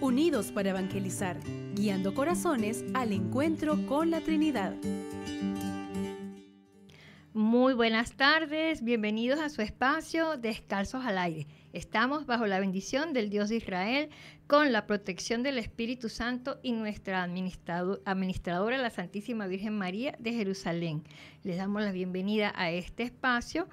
Unidos para Evangelizar, guiando corazones al encuentro con la Trinidad. Muy buenas tardes, bienvenidos a su espacio Descalzos al Aire. Estamos bajo la bendición del Dios de Israel, con la protección del Espíritu Santo y nuestra administradora, la Santísima Virgen María de Jerusalén. Les damos la bienvenida a este espacio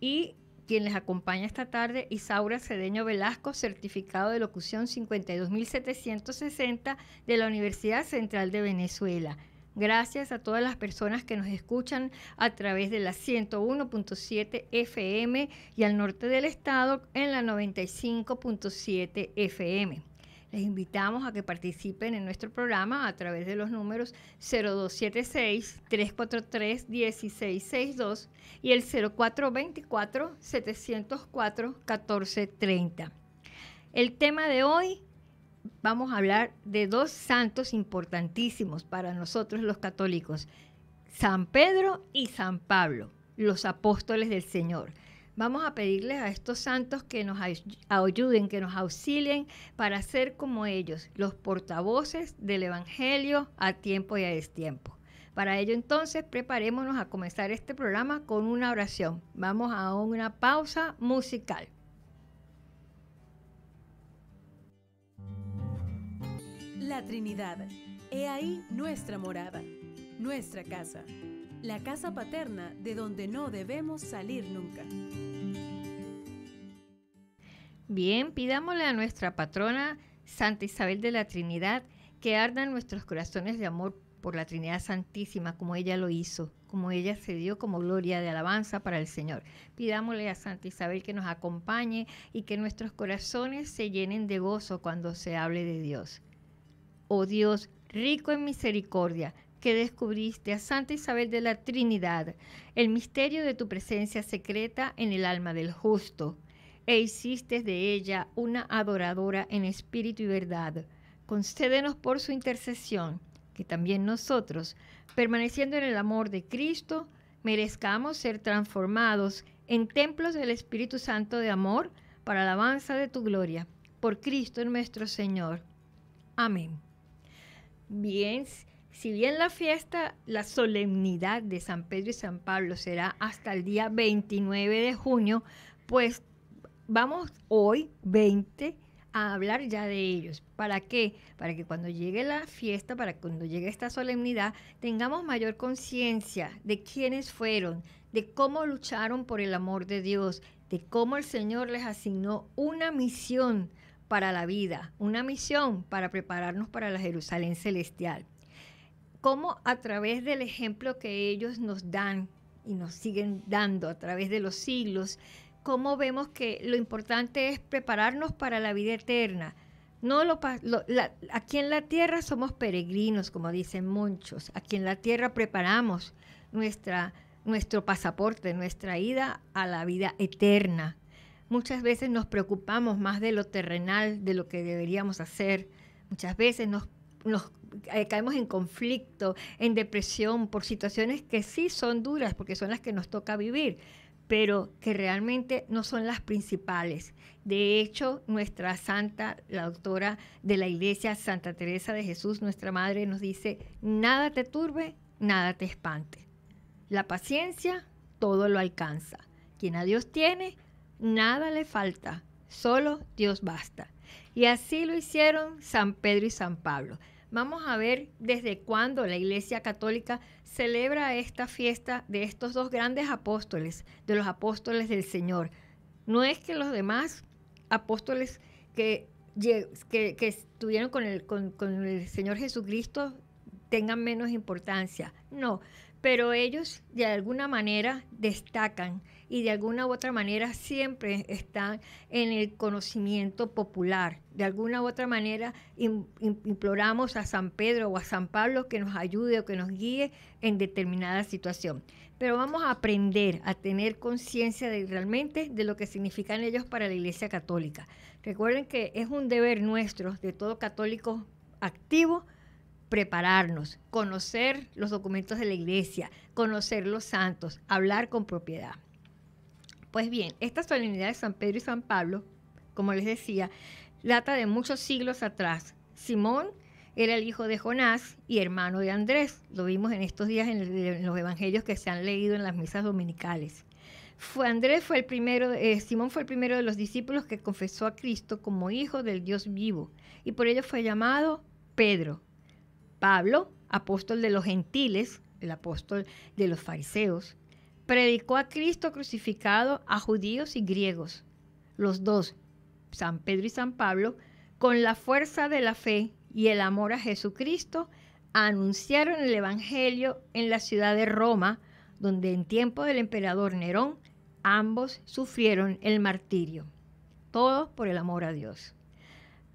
y quien les acompaña esta tarde, Isaura Cedeño Velasco, certificado de locución 52760 de la Universidad Central de Venezuela. Gracias a todas las personas que nos escuchan a través de la 101.7 FM y al norte del estado en la 95.7 FM. Les invitamos a que participen en nuestro programa a través de los números 0276-343-1662 y el 0424-704-1430. El tema de hoy, vamos a hablar de dos santos importantísimos para nosotros los católicos, San Pedro y San Pablo, los apóstoles del Señor. Vamos a pedirles a estos santos que nos ayuden, que nos auxilien para ser como ellos, los portavoces del Evangelio a tiempo y a destiempo. Para ello entonces preparémonos a comenzar este programa con una oración. Vamos a una pausa musical. La Trinidad. He ahí nuestra morada, nuestra casa la casa paterna de donde no debemos salir nunca. Bien, pidámosle a nuestra patrona, Santa Isabel de la Trinidad, que ardan nuestros corazones de amor por la Trinidad Santísima, como ella lo hizo, como ella se dio como gloria de alabanza para el Señor. Pidámosle a Santa Isabel que nos acompañe y que nuestros corazones se llenen de gozo cuando se hable de Dios. Oh Dios, rico en misericordia, que descubriste a Santa Isabel de la Trinidad, el misterio de tu presencia secreta en el alma del justo, e hiciste de ella una adoradora en espíritu y verdad. Concédenos por su intercesión, que también nosotros, permaneciendo en el amor de Cristo, merezcamos ser transformados en templos del Espíritu Santo de amor para la alabanza de tu gloria. Por Cristo nuestro Señor. Amén. Bien, si bien la fiesta, la solemnidad de San Pedro y San Pablo será hasta el día 29 de junio, pues vamos hoy 20 a hablar ya de ellos. ¿Para qué? Para que cuando llegue la fiesta, para cuando llegue esta solemnidad, tengamos mayor conciencia de quiénes fueron, de cómo lucharon por el amor de Dios, de cómo el Señor les asignó una misión para la vida, una misión para prepararnos para la Jerusalén celestial cómo a través del ejemplo que ellos nos dan y nos siguen dando a través de los siglos, cómo vemos que lo importante es prepararnos para la vida eterna. No lo, aquí en la tierra somos peregrinos, como dicen muchos. Aquí en la tierra preparamos nuestra, nuestro pasaporte, nuestra ida a la vida eterna. Muchas veces nos preocupamos más de lo terrenal, de lo que deberíamos hacer. Muchas veces nos, nos eh, caemos en conflicto, en depresión, por situaciones que sí son duras, porque son las que nos toca vivir, pero que realmente no son las principales. De hecho, nuestra santa, la doctora de la iglesia, Santa Teresa de Jesús, nuestra madre, nos dice, nada te turbe, nada te espante. La paciencia todo lo alcanza. Quien a Dios tiene, nada le falta, solo Dios basta. Y así lo hicieron San Pedro y San Pablo. Vamos a ver desde cuándo la Iglesia Católica celebra esta fiesta de estos dos grandes apóstoles, de los apóstoles del Señor. No es que los demás apóstoles que, estuvieron con el Señor Jesucristo tengan menos importancia, no, pero ellos de alguna manera destacan y de alguna u otra manera siempre están en el conocimiento popular. De alguna u otra manera imploramos a San Pedro o a San Pablo que nos ayude o que nos guíe en determinada situación. Pero vamos a aprender a tener conciencia de realmente de lo que significan ellos para la Iglesia Católica. Recuerden que es un deber nuestro, de todo católico activo, prepararnos, conocer los documentos de la iglesia, conocer los santos, hablar con propiedad. Pues bien, esta solemnidad de San Pedro y San Pablo, como les decía, data de muchos siglos atrás. Simón era el hijo de Jonás y hermano de Andrés. Lo vimos en estos días en, los evangelios que se han leído en las misas dominicales. Andrés fue el primero, eh, Simón fue el primero de los discípulos que confesó a Cristo como hijo del Dios vivo y por ello fue llamado Pedro. Pablo, apóstol de los gentiles, el apóstol de los fariseos predicó a Cristo crucificado a judíos y griegos, los dos, San Pedro y San Pablo, con la fuerza de la fe y el amor a Jesucristo, anunciaron el Evangelio en la ciudad de Roma, donde en tiempo del emperador Nerón ambos sufrieron el martirio, todos por el amor a Dios.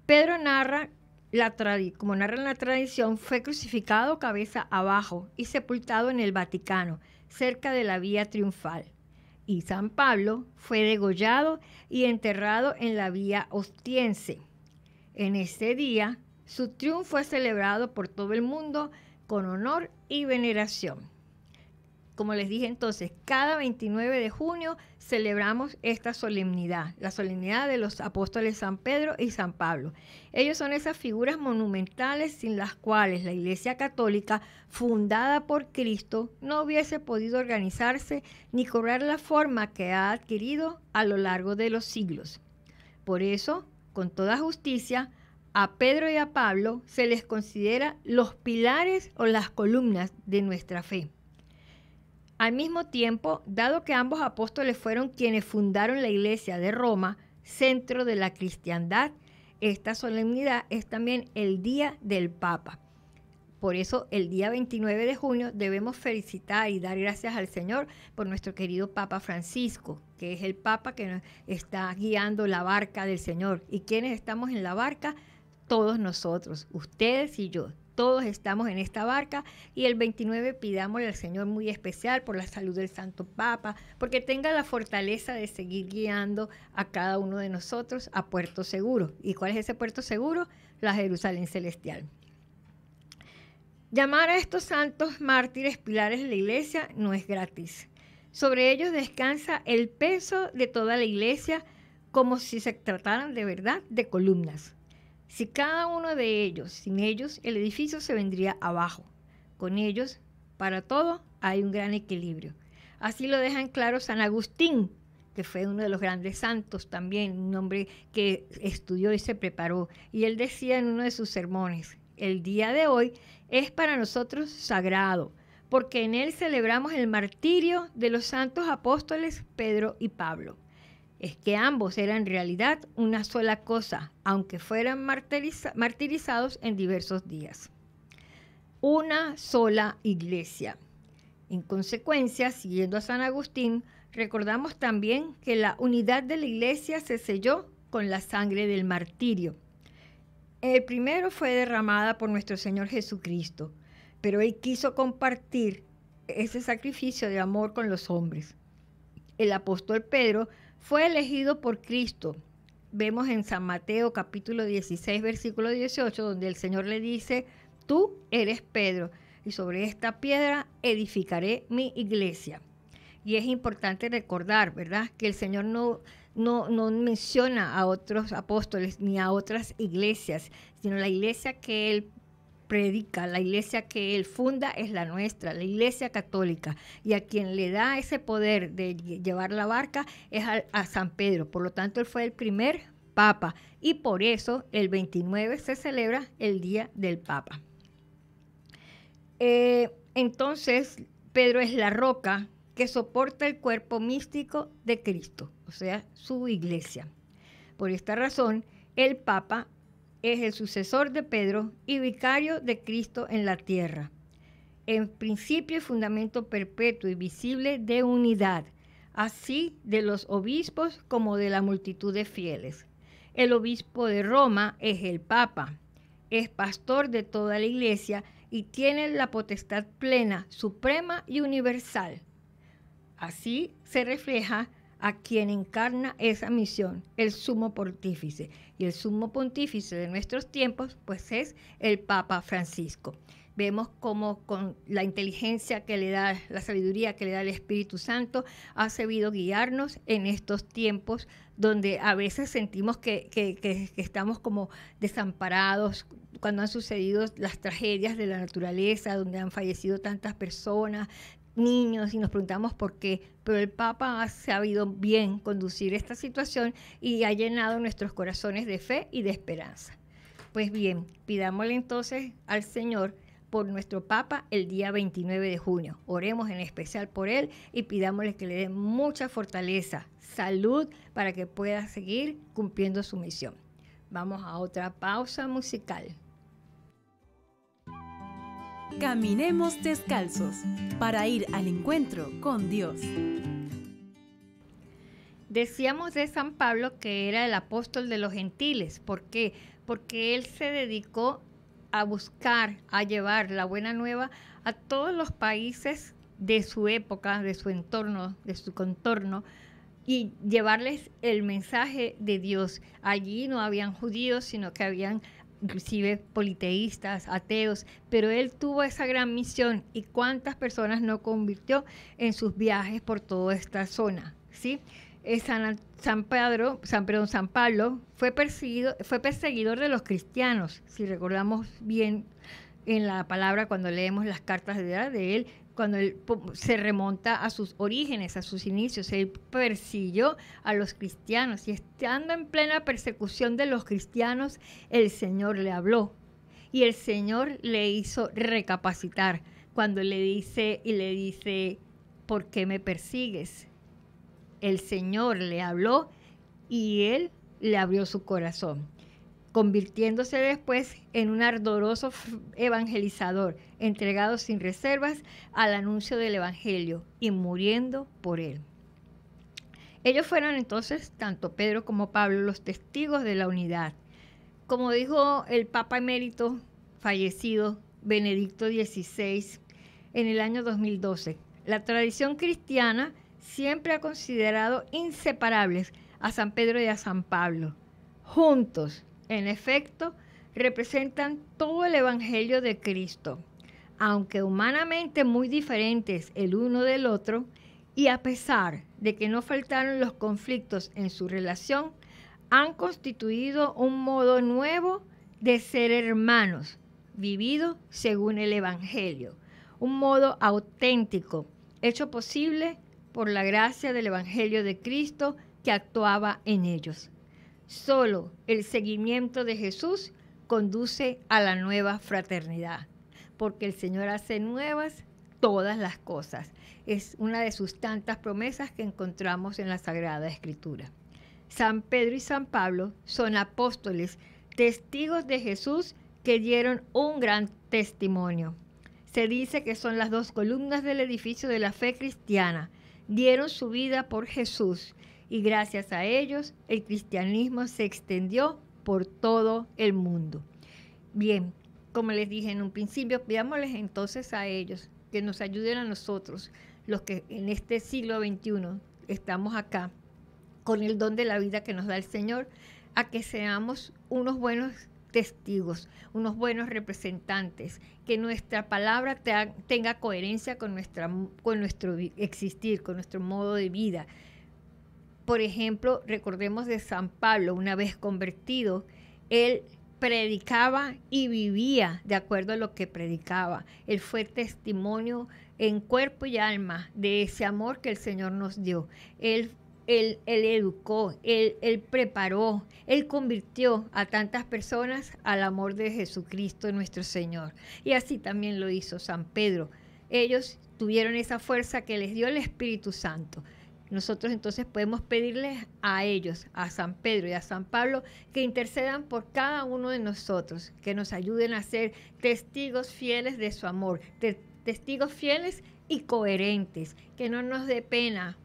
Pedro narra, la como narra la tradición, fue crucificado cabeza abajo y sepultado en el Vaticano, cerca de la vía triunfal. Y San Pablo fue degollado y enterrado en la vía ostiense. En este día, su triunfo es celebrado por todo el mundo con honor y veneración como les dije entonces, cada 29 de junio celebramos esta solemnidad, la solemnidad de los apóstoles San Pedro y San Pablo. Ellos son esas figuras monumentales sin las cuales la Iglesia Católica, fundada por Cristo, no hubiese podido organizarse ni cobrar la forma que ha adquirido a lo largo de los siglos. Por eso, con toda justicia, a Pedro y a Pablo se les considera los pilares o las columnas de nuestra fe. Al mismo tiempo, dado que ambos apóstoles fueron quienes fundaron la iglesia de Roma, centro de la cristiandad, esta solemnidad es también el Día del Papa. Por eso el día 29 de junio debemos felicitar y dar gracias al Señor por nuestro querido Papa Francisco, que es el Papa que nos está guiando la barca del Señor. ¿Y quiénes estamos en la barca? Todos nosotros, ustedes y yo, todos estamos en esta barca y el 29 pidamos al Señor muy especial por la salud del Santo Papa, porque tenga la fortaleza de seguir guiando a cada uno de nosotros a puerto seguro. ¿Y cuál es ese puerto seguro? La Jerusalén celestial. Llamar a estos santos mártires pilares de la iglesia no es gratis. Sobre ellos descansa el peso de toda la iglesia como si se trataran de verdad de columnas. Si cada uno de ellos, sin ellos, el edificio se vendría abajo. Con ellos, para todo, hay un gran equilibrio. Así lo dejan claro San Agustín, que fue uno de los grandes santos también, un hombre que estudió y se preparó. Y él decía en uno de sus sermones, el día de hoy es para nosotros sagrado, porque en él celebramos el martirio de los santos apóstoles Pedro y Pablo es que ambos eran en realidad una sola cosa, aunque fueran martirizados en diversos días. Una sola iglesia. En consecuencia, siguiendo a San Agustín, recordamos también que la unidad de la iglesia se selló con la sangre del martirio. El primero fue derramada por nuestro Señor Jesucristo, pero Él quiso compartir ese sacrificio de amor con los hombres. El apóstol Pedro fue elegido por Cristo. Vemos en San Mateo capítulo 16, versículo 18, donde el Señor le dice, tú eres Pedro, y sobre esta piedra edificaré mi iglesia. Y es importante recordar, ¿verdad?, que el Señor no, no, no menciona a otros apóstoles ni a otras iglesias, sino la iglesia que Él predica, la iglesia que él funda es la nuestra, la iglesia católica. Y a quien le da ese poder de llevar la barca es a, San Pedro. Por lo tanto, él fue el primer papa. Y por eso el 29 se celebra el Día del Papa. Eh, entonces, Pedro es la roca que soporta el cuerpo místico de Cristo, o sea, su iglesia. Por esta razón, el Papa es el sucesor de Pedro y vicario de Cristo en la tierra, en principio y fundamento perpetuo y visible de unidad, así de los obispos como de la multitud de fieles. El obispo de Roma es el Papa, es pastor de toda la iglesia y tiene la potestad plena, suprema y universal. Así se refleja a quien encarna esa misión, el sumo pontífice. Y el sumo pontífice de nuestros tiempos, pues es el Papa Francisco. Vemos cómo con la inteligencia que le da, la sabiduría que le da el Espíritu Santo, ha sabido guiarnos en estos tiempos donde a veces sentimos que, que estamos como desamparados, cuando han sucedido las tragedias de la naturaleza, donde han fallecido tantas personas, niños y nos preguntamos por qué, pero el Papa ha sabido bien conducir esta situación y ha llenado nuestros corazones de fe y de esperanza. Pues bien, pidámosle entonces al Señor por nuestro Papa el día 29 de junio. Oremos en especial por él y pidámosle que le dé mucha fortaleza, salud para que pueda seguir cumpliendo su misión. Vamos a otra pausa musical. Caminemos descalzos para ir al encuentro con Dios. Decíamos de San Pablo que era el apóstol de los gentiles. ¿Por qué? Porque él se dedicó a buscar, a llevar la buena nueva a todos los países de su época, de su entorno, de su contorno, y llevarles el mensaje de Dios. Allí no habían judíos, sino que habían inclusive politeístas, ateos, pero él tuvo esa gran misión y cuántas personas no convirtió en sus viajes por toda esta zona, ¿sí? Eh, San, San, Pedro, San, perdón, San Pablo fue, perseguido, fue perseguidor de los cristianos, si recordamos bien en la palabra cuando leemos las cartas de, de él, cuando él se remonta a sus orígenes, a sus inicios, él persiguió a los cristianos y estando en plena persecución de los cristianos, el Señor le habló y el Señor le hizo recapacitar cuando le dice y le dice, ¿por qué me persigues? El Señor le habló y él le abrió su corazón convirtiéndose después en un ardoroso evangelizador, entregado sin reservas al anuncio del Evangelio y muriendo por él. Ellos fueron entonces, tanto Pedro como Pablo, los testigos de la unidad. Como dijo el Papa emérito fallecido Benedicto XVI en el año 2012, la tradición cristiana siempre ha considerado inseparables a San Pedro y a San Pablo. Juntos, en efecto, representan todo el Evangelio de Cristo. Aunque humanamente muy diferentes el uno del otro, y a pesar de que no faltaron los conflictos en su relación, han constituido un modo nuevo de ser hermanos, vivido según el Evangelio, un modo auténtico, hecho posible por la gracia del Evangelio de Cristo que actuaba en ellos. Solo el seguimiento de Jesús conduce a la nueva fraternidad, porque el Señor hace nuevas todas las cosas. Es una de sus tantas promesas que encontramos en la Sagrada Escritura. San Pedro y San Pablo son apóstoles, testigos de Jesús que dieron un gran testimonio. Se dice que son las dos columnas del edificio de la fe cristiana. Dieron su vida por Jesús y gracias a ellos el cristianismo se extendió por todo el mundo. Bien, como les dije en un principio, pidámosles entonces a ellos que nos ayuden a nosotros, los que en este siglo XXI estamos acá, con el don de la vida que nos da el Señor, a que seamos unos buenos testigos, unos buenos representantes, que nuestra palabra tenga coherencia con nuestro existir, con nuestro modo de vida, por ejemplo, recordemos de San Pablo, una vez convertido, él predicaba y vivía de acuerdo a lo que predicaba. Él fue testimonio en cuerpo y alma de ese amor que el Señor nos dio. Él, él, educó, él, él preparó, él convirtió a tantas personas al amor de Jesucristo nuestro Señor. Y así también lo hizo San Pedro. Ellos tuvieron esa fuerza que les dio el Espíritu Santo. Nosotros entonces podemos pedirles a ellos, a San Pedro y a San Pablo, que intercedan por cada uno de nosotros, que nos ayuden a ser testigos fieles de su amor, testigos fieles y coherentes, que no nos dé pena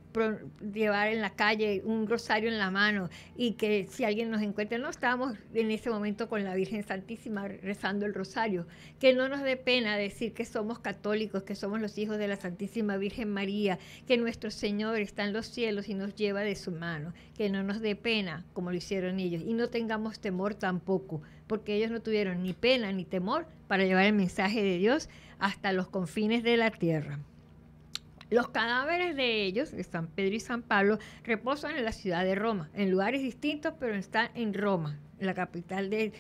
llevar en la calle un rosario en la mano y que si alguien nos encuentra, no estamos en ese momento con la Virgen Santísima rezando el rosario, que no nos dé pena decir que somos católicos, que somos los hijos de la Santísima Virgen María, que nuestro Señor está en los cielos y nos lleva de su mano, que no nos dé pena como lo hicieron ellos y no tengamos temor tampoco, porque ellos no tuvieron ni pena ni temor para llevar el mensaje de Dios hasta los confines de la tierra. Los cadáveres de ellos, de San Pedro y San Pablo, reposan en la ciudad de Roma, en lugares distintos, pero están en Roma, la capital de,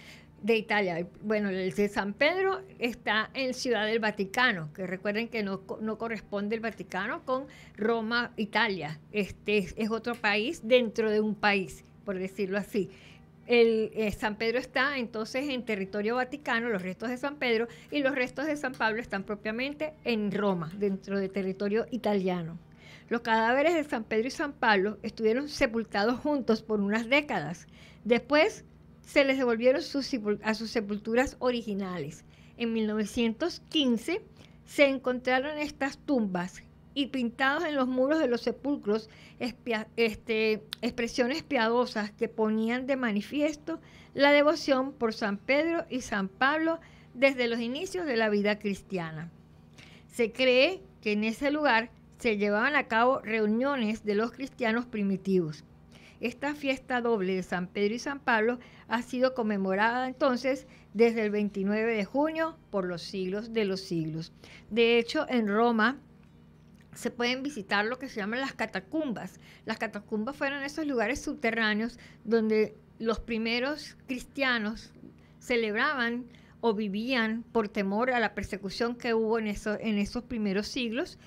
Italia. Bueno, el de San Pedro está en Ciudad del Vaticano, que recuerden que no, no corresponde el Vaticano con Roma, Italia. Este es otro país dentro de un país, por decirlo así el, eh, San Pedro está entonces en territorio vaticano, los restos de San Pedro, y los restos de San Pablo están propiamente en Roma, dentro del territorio italiano. Los cadáveres de San Pedro y San Pablo estuvieron sepultados juntos por unas décadas. Después se les devolvieron a sus sepulturas originales. En 1915 se encontraron estas tumbas y pintados en los muros de los sepulcros este, expresiones piadosas que ponían de manifiesto la devoción por San Pedro y San Pablo desde los inicios de la vida cristiana. Se cree que en ese lugar se llevaban a cabo reuniones de los cristianos primitivos. Esta fiesta doble de San Pedro y San Pablo ha sido conmemorada entonces desde el 29 de junio por los siglos de los siglos. De hecho, en Roma se pueden visitar lo que se llaman las catacumbas. Las catacumbas fueron esos lugares subterráneos donde los primeros cristianos celebraban o vivían por temor a la persecución que hubo en, en esos primeros siglos,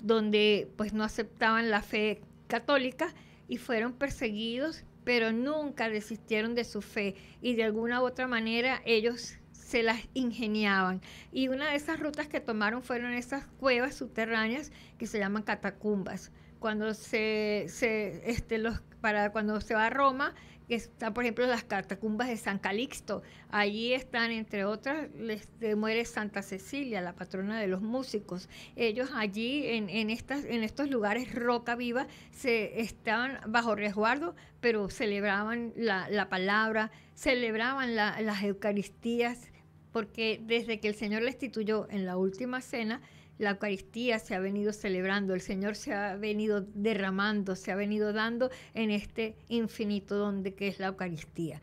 donde pues no aceptaban la fe católica y fueron perseguidos, pero nunca desistieron de su fe y de alguna u otra manera ellos se las ingeniaban. Y una de esas rutas que tomaron fueron esas cuevas subterráneas que se llaman catacumbas. Cuando se, se este, los, para cuando se va a Roma, están, por ejemplo, las catacumbas de San Calixto. Allí están, entre otras, les muere Santa Cecilia, la patrona de los músicos. Ellos allí, en, en, estas, en estos lugares roca viva, se estaban bajo resguardo, pero celebraban la, la palabra, celebraban las Eucaristías porque desde que el Señor la instituyó en la última cena, la Eucaristía se ha venido celebrando, el Señor se ha venido derramando, se ha venido dando en este infinito donde que es la Eucaristía.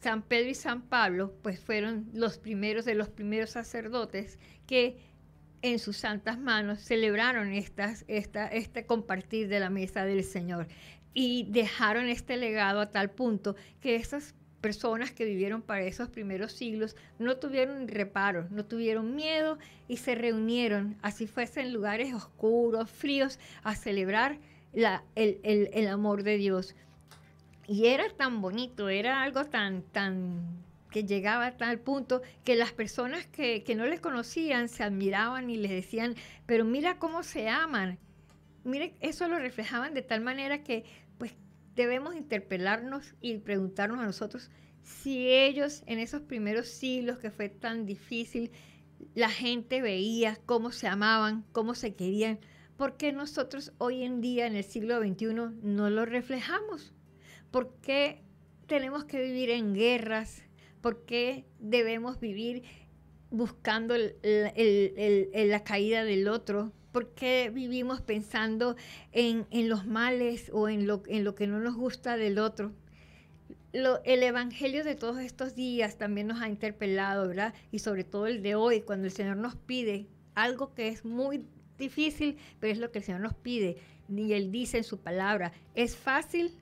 San Pedro y San Pablo, pues fueron los primeros de los primeros sacerdotes que en sus santas manos celebraron estas, esta, este compartir de la mesa del Señor y dejaron este legado a tal punto que esas personas que vivieron para esos primeros siglos no tuvieron reparos, no tuvieron miedo y se reunieron, así fuese en lugares oscuros, fríos, a celebrar el, amor de Dios. Y era tan bonito, era algo tan, tan que llegaba a tal punto que las personas que, que no les conocían se admiraban y les decían, pero mira cómo se aman. Mire, eso lo reflejaban de tal manera que debemos interpelarnos y preguntarnos a nosotros si ellos en esos primeros siglos que fue tan difícil, la gente veía cómo se amaban, cómo se querían, ¿por qué nosotros hoy en día en el siglo XXI no lo reflejamos? ¿Por qué tenemos que vivir en guerras? ¿Por qué debemos vivir buscando la caída del otro? ¿Por qué vivimos pensando en, los males o en lo, en lo que no nos gusta del otro? el Evangelio de todos estos días también nos ha interpelado, ¿verdad? Y sobre todo el de hoy, cuando el Señor nos pide algo que es muy difícil, pero es lo que el Señor nos pide. Y Él dice en su palabra, es fácil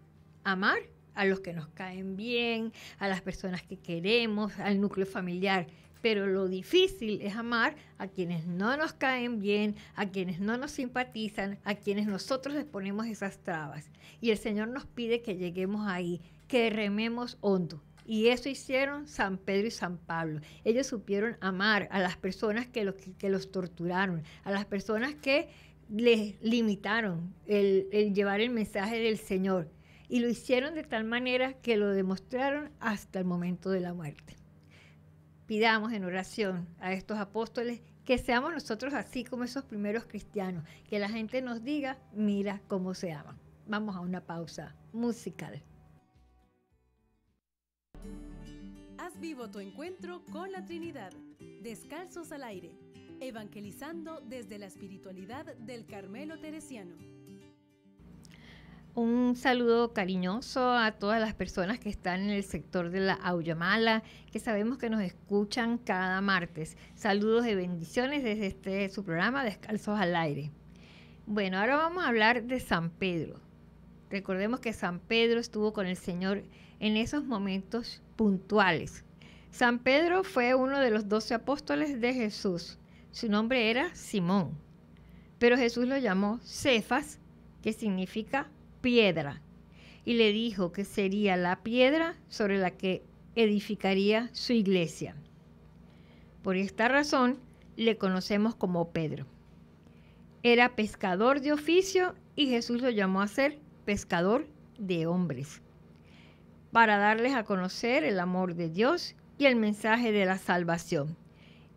amar a los que nos caen bien, a las personas que queremos, al núcleo familiar. Pero lo difícil es amar a quienes no nos caen bien, a quienes no nos simpatizan, a quienes nosotros les ponemos esas trabas. Y el Señor nos pide que lleguemos ahí, que rememos hondo. Y eso hicieron San Pedro y San Pablo. Ellos supieron amar a las personas que los, torturaron, a las personas que les limitaron el llevar el mensaje del Señor. Y lo hicieron de tal manera que lo demostraron hasta el momento de la muerte pidamos en oración a estos apóstoles que seamos nosotros así como esos primeros cristianos, que la gente nos diga, mira cómo se aman. Vamos a una pausa musical. Haz vivo tu encuentro con la Trinidad, descalzos al aire, evangelizando desde la espiritualidad del Carmelo Teresiano. Un saludo cariñoso a todas las personas que están en el sector de la Auyamala, que sabemos que nos escuchan cada martes. Saludos y bendiciones desde este, su programa Descalzos al aire. Bueno, ahora vamos a hablar de San Pedro. Recordemos que San Pedro estuvo con el Señor en esos momentos puntuales. San Pedro fue uno de los doce apóstoles de Jesús. Su nombre era Simón, pero Jesús lo llamó Cefas, que significa piedra y le dijo que sería la piedra sobre la que edificaría su iglesia. Por esta razón le conocemos como Pedro. Era pescador de oficio y Jesús lo llamó a ser pescador de hombres, para darles a conocer el amor de Dios y el mensaje de la salvación.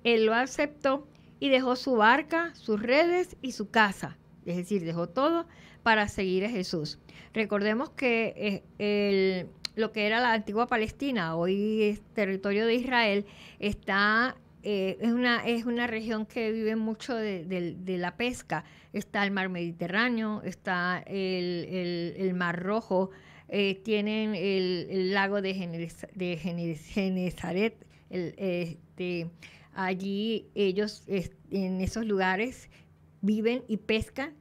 Él lo aceptó y dejó su barca, sus redes y su casa es decir, dejó todo para seguir a Jesús. Recordemos que eh, lo que era la antigua Palestina, hoy es territorio de Israel, está eh, es, una, es una región que vive mucho de, la pesca. Está el mar Mediterráneo, está el, mar Rojo, eh, tienen el, lago de, Genezaret. Este, allí ellos en esos lugares viven y pescan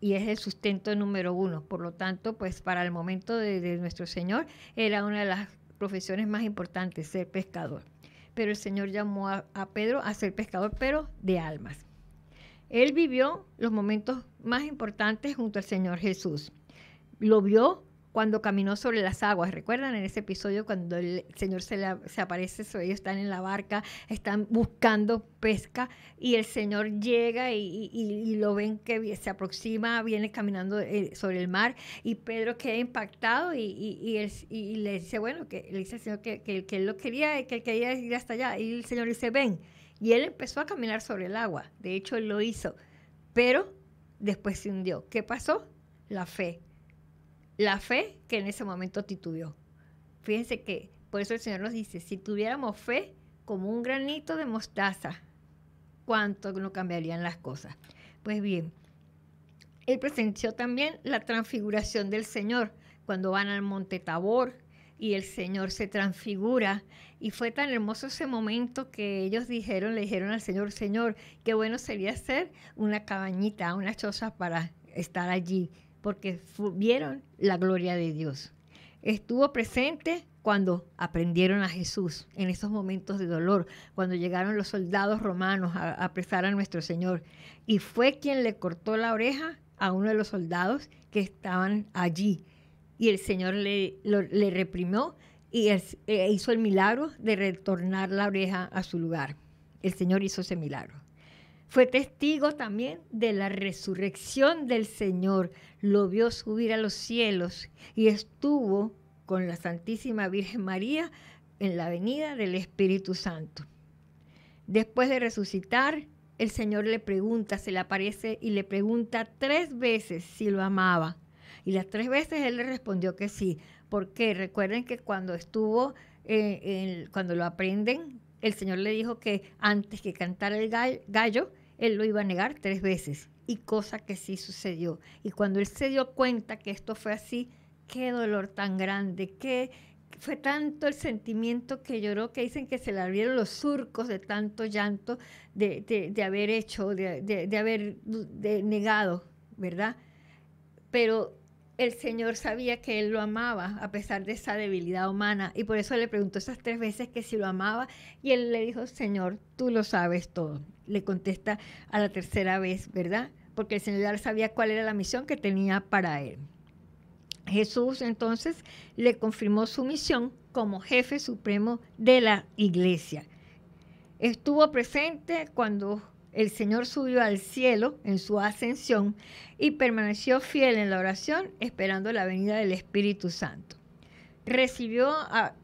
y es el sustento número uno. Por lo tanto, pues para el momento de, nuestro Señor era una de las profesiones más importantes, ser pescador. Pero el Señor llamó a Pedro a ser pescador, pero de almas. Él vivió los momentos más importantes junto al Señor Jesús. Lo vio cuando caminó sobre las aguas. ¿Recuerdan en ese episodio cuando el Señor se, aparece, ellos están en la barca, están buscando pesca y el Señor llega y, lo ven que se aproxima, viene caminando eh, sobre el mar y Pedro queda impactado y, le dice, bueno, que le dice al Señor que, que, que él lo quería, que él quería ir hasta allá. Y el Señor dice, ven. Y él empezó a caminar sobre el agua. De hecho, él lo hizo. Pero después se hundió. ¿Qué pasó? La fe la fe que en ese momento titubeó. Fíjense que por eso el Señor nos dice, si tuviéramos fe como un granito de mostaza, ¿cuánto no cambiarían las cosas? Pues bien, él presenció también la transfiguración del Señor cuando van al monte Tabor y el Señor se transfigura. Y fue tan hermoso ese momento que ellos dijeron, le dijeron al Señor, Señor, qué bueno sería hacer una cabañita, una choza para estar allí porque vieron la gloria de Dios. Estuvo presente cuando aprendieron a Jesús en esos momentos de dolor, cuando llegaron los soldados romanos a apresar a nuestro Señor. Y fue quien le cortó la oreja a uno de los soldados que estaban allí. Y el Señor le, reprimió y e hizo el milagro de retornar la oreja a su lugar. El Señor hizo ese milagro fue testigo también de la resurrección del Señor, lo vio subir a los cielos y estuvo con la Santísima Virgen María en la venida del Espíritu Santo. Después de resucitar, el Señor le pregunta, se le aparece y le pregunta tres veces si lo amaba. Y las tres veces él le respondió que sí, porque recuerden que cuando estuvo, eh, cuando lo aprenden, el Señor le dijo que antes que cantara el gallo, él lo iba a negar tres veces, y cosa que sí sucedió. Y cuando él se dio cuenta que esto fue así, qué dolor tan grande, qué fue tanto el sentimiento que lloró que dicen que se le abrieron los surcos de tanto llanto de, haber hecho, de, de haber negado, ¿verdad? Pero el Señor sabía que él lo amaba a pesar de esa debilidad humana y por eso le preguntó esas tres veces que si lo amaba y él le dijo, Señor, tú lo sabes todo. Le contesta a la tercera vez, ¿verdad? Porque el Señor ya sabía cuál era la misión que tenía para él. Jesús entonces le confirmó su misión como jefe supremo de la iglesia. Estuvo presente cuando el Señor subió al cielo en su ascensión y permaneció fiel en la oración esperando la venida del Espíritu Santo. Recibió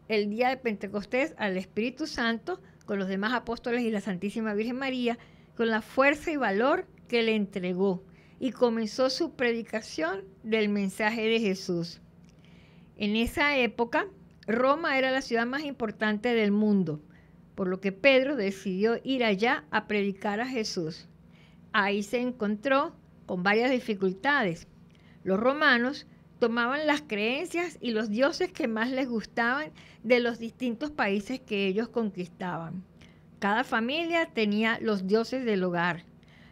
el día de Pentecostés al Espíritu Santo con los demás apóstoles y la Santísima Virgen María con la fuerza y valor que le entregó y comenzó su predicación del mensaje de Jesús. En esa época, Roma era la ciudad más importante del mundo por lo que Pedro decidió ir allá a predicar a Jesús. Ahí se encontró con varias dificultades. Los romanos tomaban las creencias y los dioses que más les gustaban de los distintos países que ellos conquistaban. Cada familia tenía los dioses del hogar.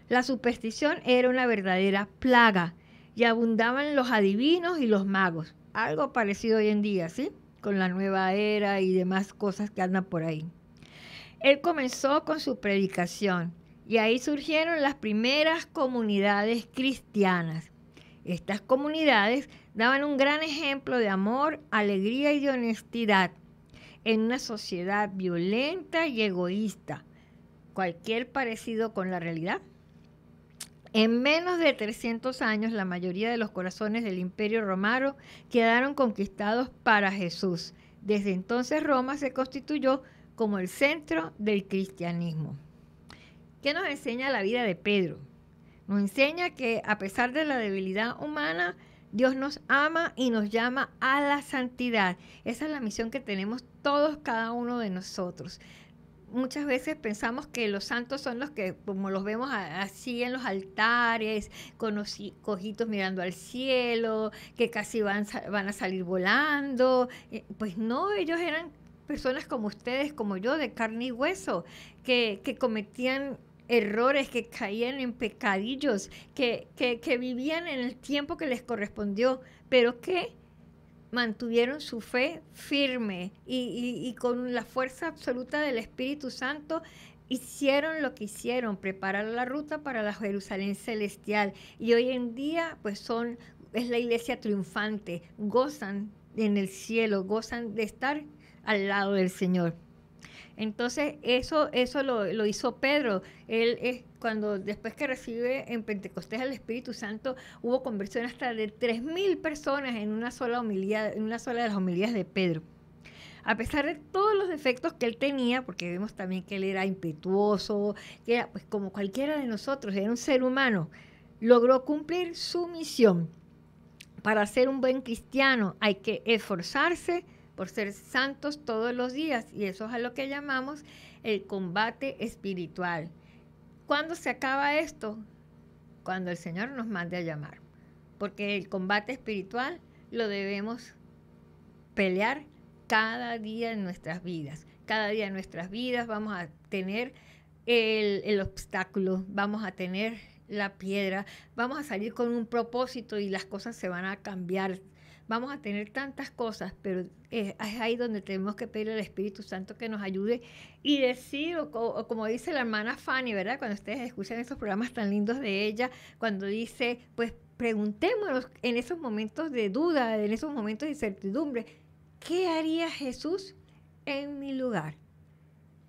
La superstición era una verdadera plaga y abundaban los adivinos y los magos. Algo parecido hoy en día, ¿sí? Con la nueva era y demás cosas que andan por ahí. Él comenzó con su predicación y ahí surgieron las primeras comunidades cristianas. Estas comunidades daban un gran ejemplo de amor, alegría y de honestidad en una sociedad violenta y egoísta. Cualquier parecido con la realidad. En menos de 300 años, la mayoría de los corazones del imperio romano quedaron conquistados para Jesús. Desde entonces Roma se constituyó como el centro del cristianismo. ¿Qué nos enseña la vida de Pedro? Nos enseña que a pesar de la debilidad humana, Dios nos ama y nos llama a la santidad. Esa es la misión que tenemos todos, cada uno de nosotros. Muchas veces pensamos que los santos son los que, como los vemos así en los altares, con los cojitos mirando al cielo, que casi van, van a salir volando. Eh, pues no, ellos eran personas como ustedes, como yo, de carne y hueso, que, cometían errores, que caían en pecadillos, que, que, vivían en el tiempo que les correspondió, pero que mantuvieron su fe firme y, y con la fuerza absoluta del Espíritu Santo hicieron lo que hicieron, preparar la ruta para la Jerusalén celestial. Y hoy en día, pues son, es la iglesia triunfante, gozan en el cielo, gozan de estar al lado del Señor. Entonces, eso, eso lo, hizo Pedro. Él es cuando después que recibe en Pentecostés al Espíritu Santo, hubo conversión hasta de mil personas en una sola en una sola de las homilías de Pedro. A pesar de todos los defectos que él tenía, porque vemos también que él era impetuoso, que era pues, como cualquiera de nosotros, era un ser humano, logró cumplir su misión. Para ser un buen cristiano hay que esforzarse, por ser santos todos los días y eso es a lo que llamamos el combate espiritual. ¿Cuándo se acaba esto? Cuando el Señor nos mande a llamar, porque el combate espiritual lo debemos pelear cada día en nuestras vidas. Cada día en nuestras vidas vamos a tener el, el obstáculo, vamos a tener la piedra, vamos a salir con un propósito y las cosas se van a cambiar vamos a tener tantas cosas, pero es, ahí donde tenemos que pedir al Espíritu Santo que nos ayude y decir, o, como dice la hermana Fanny, ¿verdad? Cuando ustedes escuchan esos programas tan lindos de ella, cuando dice, pues preguntémonos en esos momentos de duda, en esos momentos de incertidumbre, ¿qué haría Jesús en mi lugar?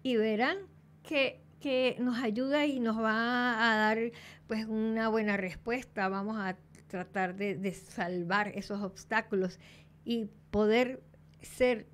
Y verán que que nos ayuda y nos va a dar pues una buena respuesta. Vamos a tratar de, salvar esos obstáculos y poder ser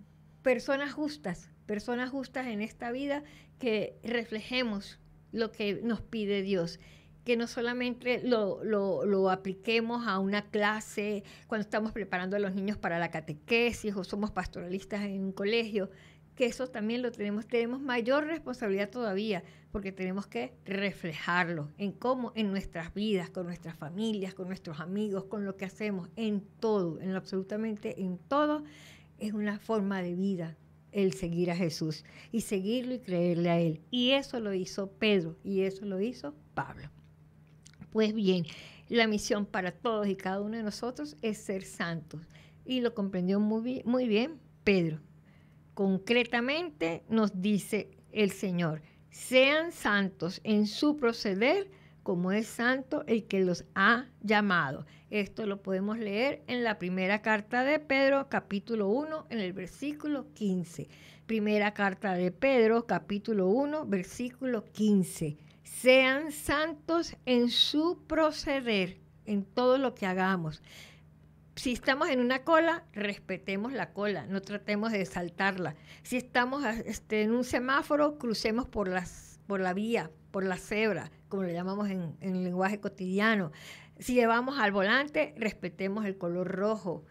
personas justas, personas justas en esta vida que reflejemos lo que nos pide Dios que no solamente lo, lo, apliquemos a una clase cuando estamos preparando a los niños para la catequesis o somos pastoralistas en un colegio, que eso también lo tenemos, tenemos mayor responsabilidad todavía, porque tenemos que reflejarlo en cómo, en nuestras vidas, con nuestras familias, con nuestros amigos, con lo que hacemos, en todo, en absolutamente en todo, es una forma de vida el seguir a Jesús y seguirlo y creerle a Él. Y eso lo hizo Pedro y eso lo hizo Pablo. Pues bien, la misión para todos y cada uno de nosotros es ser santos. Y lo comprendió muy, muy bien Pedro. Concretamente nos dice el Señor, sean santos en su proceder, como es santo el que los ha llamado. Esto lo podemos leer en la primera carta de Pedro, capítulo 1, en el versículo 15. Primera carta de Pedro, capítulo 1, versículo 15. Sean santos en su proceder, en todo lo que hagamos. Si estamos en una cola, respetemos la cola, no tratemos de saltarla. Si estamos ah, este, en un semáforo, crucemos por, las, por la vía, por la cebra, como le llamamos en, el lenguaje cotidiano. Si llevamos al volante, respetemos el color rojo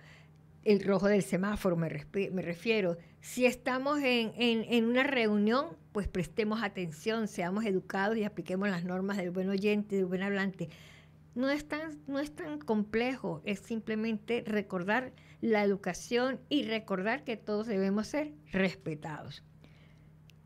el rojo del semáforo, me, refiero. Si estamos en, en, en, una reunión, pues prestemos atención, seamos educados y apliquemos las normas del buen oyente, del buen hablante. No es, tan, no es tan complejo, es simplemente recordar la educación y recordar que todos debemos ser respetados.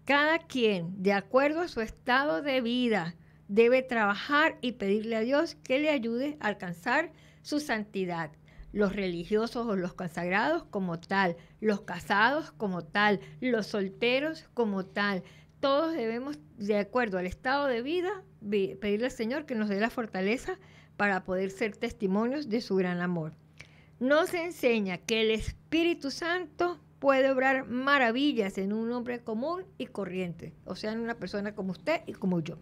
Cada quien, de acuerdo a su estado de vida, debe trabajar y pedirle a Dios que le ayude a alcanzar su santidad. Los religiosos o los consagrados como tal, los casados como tal, los solteros como tal, todos debemos, de acuerdo al estado de vida, pedirle al Señor que nos dé la fortaleza para poder ser testimonios de su gran amor. Nos enseña que el Espíritu Santo puede obrar maravillas en un hombre común y corriente, o sea, en una persona como usted y como yo.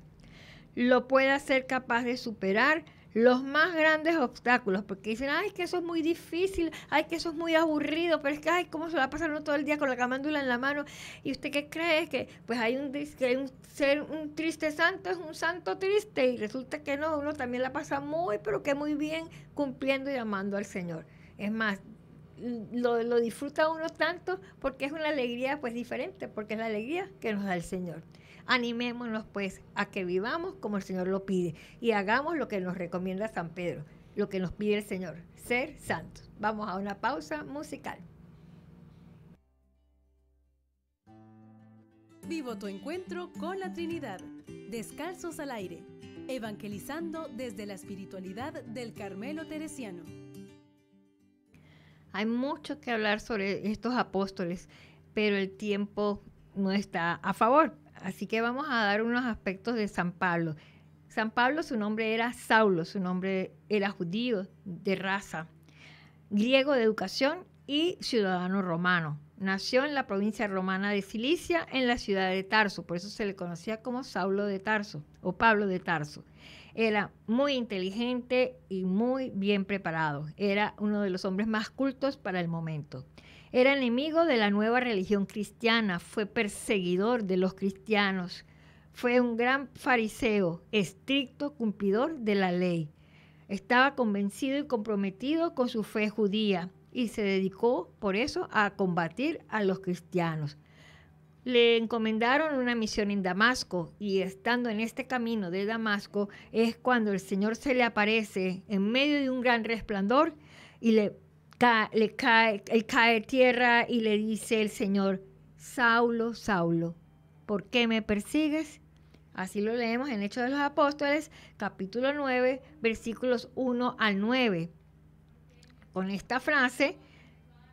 Lo puede hacer capaz de superar los más grandes obstáculos, porque dicen, ay, que eso es muy difícil, ay, que eso es muy aburrido, pero es que, ay, ¿cómo se va a pasar uno todo el día con la camándula en la mano? ¿Y usted qué cree? Que pues hay un, que un ser un triste santo, es un santo triste, y resulta que no, uno también la pasa muy, pero que muy bien cumpliendo y amando al Señor. Es más, lo, lo disfruta uno tanto porque es una alegría pues diferente, porque es la alegría que nos da el Señor. Animémonos pues a que vivamos como el Señor lo pide y hagamos lo que nos recomienda San Pedro, lo que nos pide el Señor, ser santos. Vamos a una pausa musical. Vivo tu encuentro con la Trinidad, descalzos al aire, evangelizando desde la espiritualidad del Carmelo Teresiano. Hay mucho que hablar sobre estos apóstoles, pero el tiempo no está a favor. Así que vamos a dar unos aspectos de San Pablo. San Pablo, su nombre era Saulo, su nombre era judío de raza, griego de educación y ciudadano romano. Nació en la provincia romana de Cilicia, en la ciudad de Tarso, por eso se le conocía como Saulo de Tarso o Pablo de Tarso. Era muy inteligente y muy bien preparado. Era uno de los hombres más cultos para el momento. Era enemigo de la nueva religión cristiana, fue perseguidor de los cristianos, fue un gran fariseo, estricto cumplidor de la ley. Estaba convencido y comprometido con su fe judía y se dedicó por eso a combatir a los cristianos. Le encomendaron una misión en Damasco y estando en este camino de Damasco es cuando el Señor se le aparece en medio de un gran resplandor y le le cae, cae tierra y le dice el Señor, Saulo, Saulo, ¿por qué me persigues? Así lo leemos en Hechos de los Apóstoles, capítulo 9, versículos 1 al 9. Con esta frase,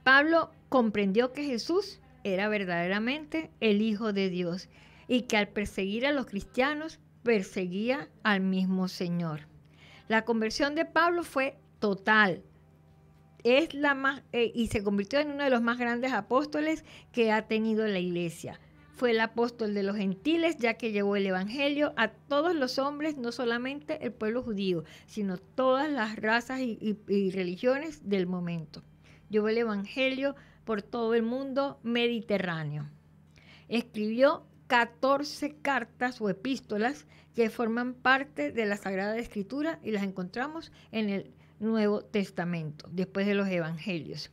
Pablo comprendió que Jesús era verdaderamente el Hijo de Dios y que al perseguir a los cristianos, perseguía al mismo Señor. La conversión de Pablo fue total, es la más, eh, y se convirtió en uno de los más grandes apóstoles que ha tenido la iglesia. Fue el apóstol de los gentiles, ya que llevó el Evangelio a todos los hombres, no solamente el pueblo judío, sino todas las razas y, y religiones del momento. Llevó el Evangelio por todo el mundo mediterráneo. Escribió 14 cartas o epístolas que forman parte de la Sagrada Escritura y las encontramos en el Nuevo Testamento, después de los Evangelios.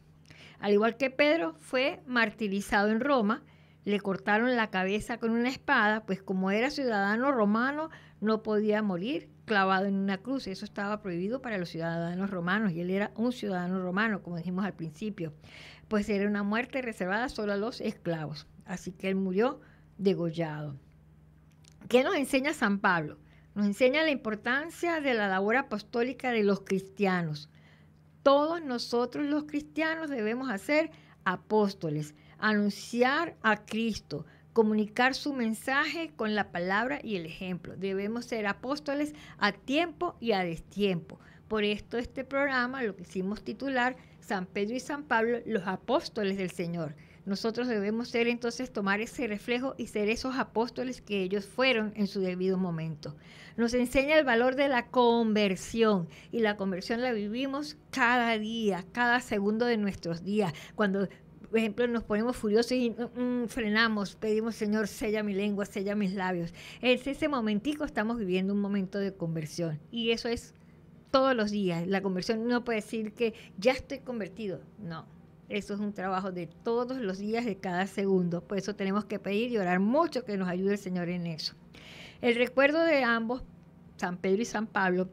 Al igual que Pedro, fue martirizado en Roma, le cortaron la cabeza con una espada, pues como era ciudadano romano, no podía morir clavado en una cruz. Eso estaba prohibido para los ciudadanos romanos y él era un ciudadano romano, como dijimos al principio, pues era una muerte reservada solo a los esclavos. Así que él murió degollado. ¿Qué nos enseña San Pablo? nos enseña la importancia de la labor apostólica de los cristianos. Todos nosotros los cristianos debemos hacer apóstoles, anunciar a Cristo, comunicar su mensaje con la palabra y el ejemplo. Debemos ser apóstoles a tiempo y a destiempo. Por esto este programa lo quisimos titular San Pedro y San Pablo, los apóstoles del Señor. Nosotros debemos ser entonces tomar ese reflejo y ser esos apóstoles que ellos fueron en su debido momento. Nos enseña el valor de la conversión y la conversión la vivimos cada día, cada segundo de nuestros días. Cuando por ejemplo, nos ponemos furiosos y mm, mm, frenamos, pedimos, Señor, sella mi lengua, sella mis labios. Es ese momentico estamos viviendo un momento de conversión y eso es todos los días. La conversión no puede decir que ya estoy convertido, no. Eso es un trabajo de todos los días, de cada segundo. Por eso tenemos que pedir y orar mucho que nos ayude el Señor en eso. El recuerdo de ambos, San Pedro y San Pablo,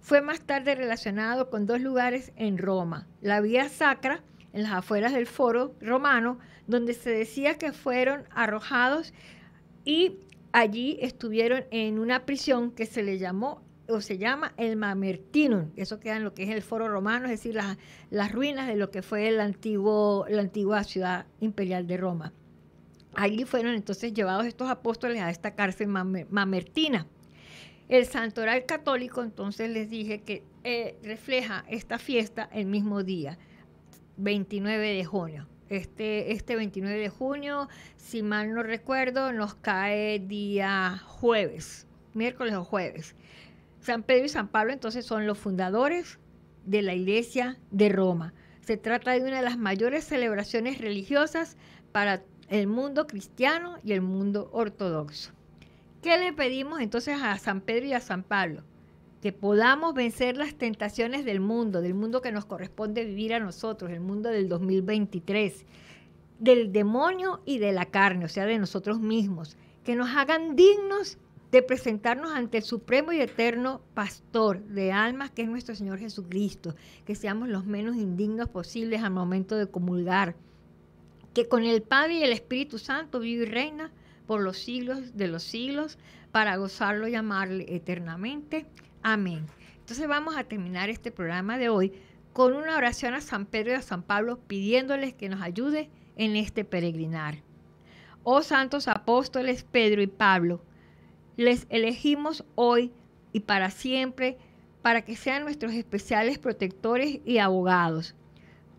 fue más tarde relacionado con dos lugares en Roma, la Vía Sacra, en las afueras del foro romano, donde se decía que fueron arrojados y allí estuvieron en una prisión que se le llamó o se llama el Mamertinum, eso queda en lo que es el foro romano, es decir, las, las ruinas de lo que fue antiguo, la antigua ciudad imperial de Roma. Allí fueron entonces llevados estos apóstoles a esta cárcel mamertina. El santoral católico, entonces les dije que eh, refleja esta fiesta el mismo día, 29 de junio. Este, este 29 de junio, si mal no recuerdo, nos cae día jueves, miércoles o jueves. San Pedro y San Pablo entonces son los fundadores de la Iglesia de Roma. Se trata de una de las mayores celebraciones religiosas para el mundo cristiano y el mundo ortodoxo. ¿Qué le pedimos entonces a San Pedro y a San Pablo? Que podamos vencer las tentaciones del mundo, del mundo que nos corresponde vivir a nosotros, el mundo del 2023, del demonio y de la carne, o sea, de nosotros mismos, que nos hagan dignos de presentarnos ante el supremo y eterno pastor de almas que es nuestro Señor Jesucristo, que seamos los menos indignos posibles al momento de comulgar, que con el Padre y el Espíritu Santo vive y reina por los siglos de los siglos, para gozarlo y amarle eternamente. Amén. Entonces vamos a terminar este programa de hoy con una oración a San Pedro y a San Pablo pidiéndoles que nos ayude en este peregrinar. Oh santos apóstoles Pedro y Pablo, les elegimos hoy y para siempre para que sean nuestros especiales protectores y abogados.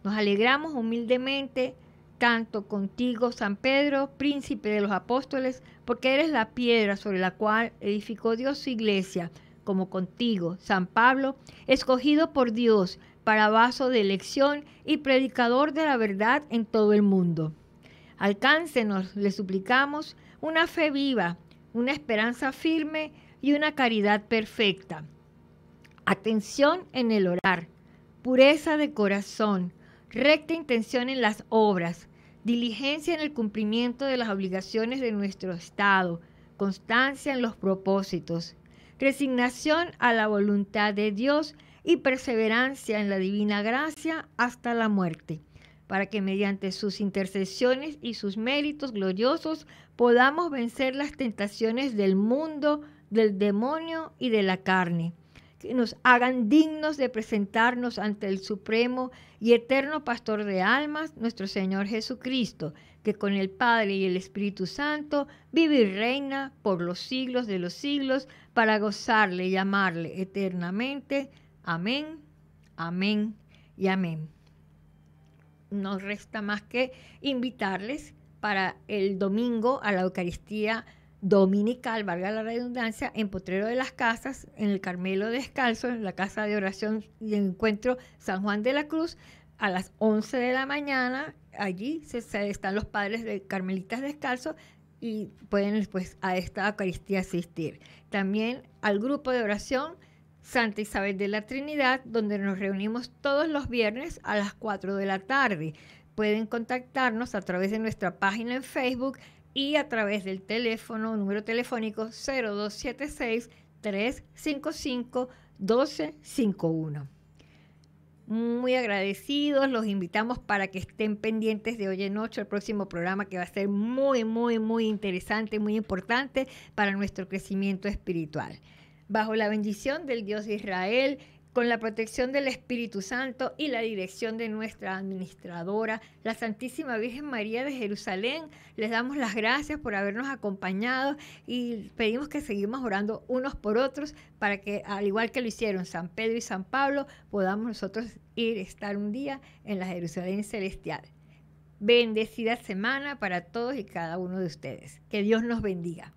Nos alegramos humildemente tanto contigo, San Pedro, príncipe de los apóstoles, porque eres la piedra sobre la cual edificó Dios su iglesia, como contigo, San Pablo, escogido por Dios para vaso de elección y predicador de la verdad en todo el mundo. Alcáncenos, le suplicamos, una fe viva una esperanza firme y una caridad perfecta. Atención en el orar, pureza de corazón, recta intención en las obras, diligencia en el cumplimiento de las obligaciones de nuestro Estado, constancia en los propósitos, resignación a la voluntad de Dios y perseverancia en la divina gracia hasta la muerte para que mediante sus intercesiones y sus méritos gloriosos podamos vencer las tentaciones del mundo, del demonio y de la carne, que nos hagan dignos de presentarnos ante el Supremo y Eterno Pastor de Almas, nuestro Señor Jesucristo, que con el Padre y el Espíritu Santo vive y reina por los siglos de los siglos, para gozarle y amarle eternamente. Amén, amén y amén nos resta más que invitarles para el domingo a la Eucaristía dominical, valga la redundancia, en Potrero de las Casas, en el Carmelo Descalzo, en la Casa de Oración y Encuentro San Juan de la Cruz, a las 11 de la mañana. Allí se, están los padres de Carmelitas Descalzo y pueden después pues, a esta Eucaristía asistir. También al grupo de oración Santa Isabel de la Trinidad, donde nos reunimos todos los viernes a las 4 de la tarde. Pueden contactarnos a través de nuestra página en Facebook y a través del teléfono, número telefónico 0276-355-1251. Muy agradecidos, los invitamos para que estén pendientes de hoy en noche el próximo programa que va a ser muy, muy, muy interesante, muy importante para nuestro crecimiento espiritual bajo la bendición del Dios de Israel, con la protección del Espíritu Santo y la dirección de nuestra administradora, la Santísima Virgen María de Jerusalén. Les damos las gracias por habernos acompañado y pedimos que seguimos orando unos por otros para que, al igual que lo hicieron San Pedro y San Pablo, podamos nosotros ir, a estar un día en la Jerusalén celestial. Bendecida semana para todos y cada uno de ustedes. Que Dios nos bendiga.